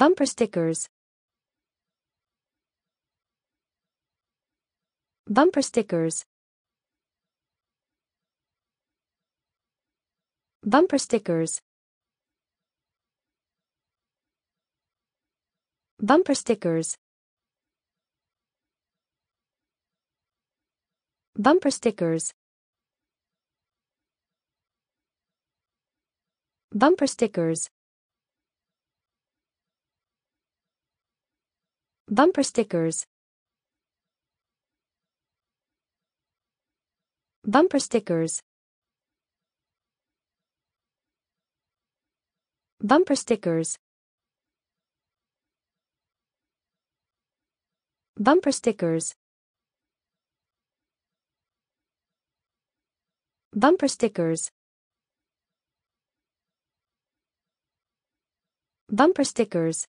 Bumper stickers. Bumper stickers. Bumper stickers. Bumper stickers. Bumper stickers. Bumper stickers. Bumper stickers. Bumper stickers. Bumper stickers. Bumper stickers. Bumper stickers. Bumper stickers.